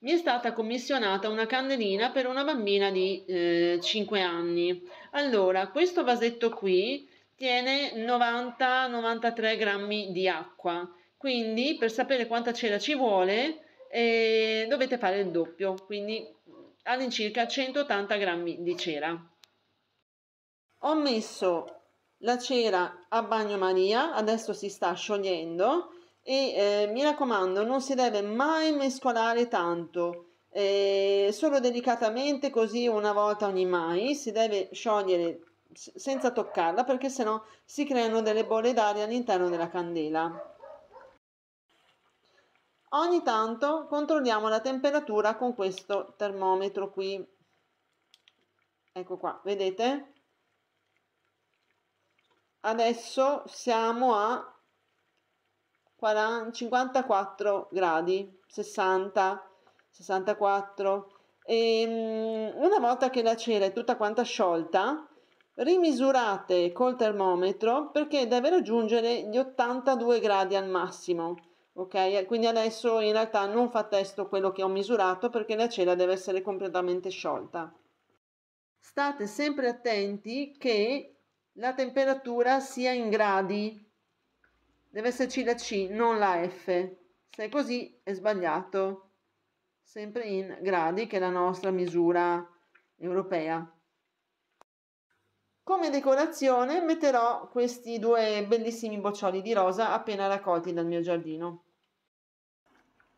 mi è stata commissionata una candelina per una bambina di eh, 5 anni. Allora, questo vasetto qui tiene 90-93 grammi di acqua, quindi per sapere quanta cera ci vuole eh, dovete fare il doppio, quindi all'incirca 180 grammi di cera. Ho messo la cera a bagnomaria, adesso si sta sciogliendo, e eh, mi raccomando non si deve mai mescolare tanto eh, solo delicatamente così una volta ogni mai si deve sciogliere senza toccarla perché sennò si creano delle bolle d'aria all'interno della candela ogni tanto controlliamo la temperatura con questo termometro qui ecco qua vedete adesso siamo a 40, 54 gradi, 60, 64. E una volta che la cera è tutta quanta sciolta, rimisurate col termometro perché deve raggiungere gli 82 gradi al massimo. Ok, quindi adesso in realtà non fa testo quello che ho misurato perché la cera deve essere completamente sciolta. State sempre attenti che la temperatura sia in gradi, Deve esserci la C, non la F. Se è così è sbagliato. Sempre in gradi, che è la nostra misura europea. Come decorazione metterò questi due bellissimi boccioli di rosa appena raccolti dal mio giardino.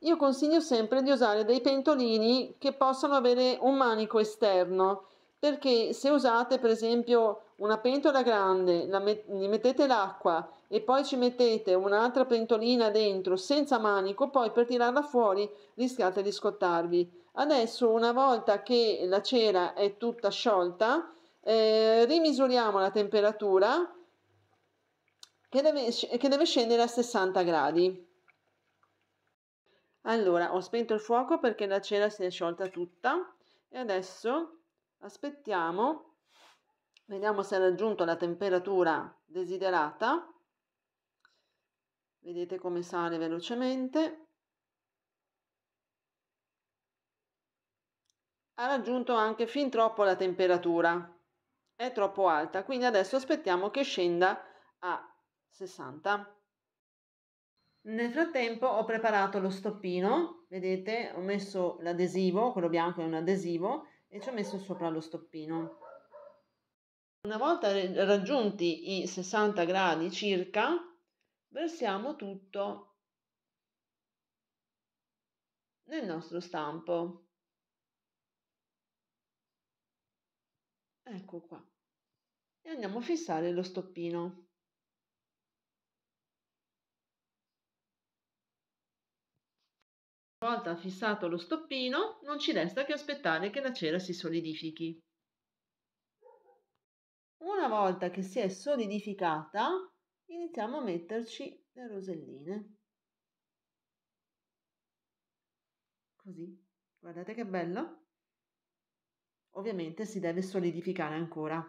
Io consiglio sempre di usare dei pentolini che possano avere un manico esterno perché se usate per esempio una pentola grande, met- gli mettete l'acqua e poi ci mettete un'altra pentolina dentro senza manico, poi per tirarla fuori rischiate di scottarvi. Adesso una volta che la cera è tutta sciolta, eh, rimisuriamo la temperatura che deve, che deve scendere a 60 gradi. Allora, ho spento il fuoco perché la cera si è sciolta tutta e adesso aspettiamo vediamo se ha raggiunto la temperatura desiderata vedete come sale velocemente ha raggiunto anche fin troppo la temperatura è troppo alta quindi adesso aspettiamo che scenda a 60 nel frattempo ho preparato lo stoppino vedete ho messo l'adesivo quello bianco è un adesivo e ci ho messo sopra lo stoppino. Una volta raggiunti i 60 gradi circa, versiamo tutto nel nostro stampo. Ecco qua. E andiamo a fissare lo stoppino. volta fissato lo stoppino, non ci resta che aspettare che la cera si solidifichi. Una volta che si è solidificata, iniziamo a metterci le roselline. Così, guardate che bello. Ovviamente si deve solidificare ancora.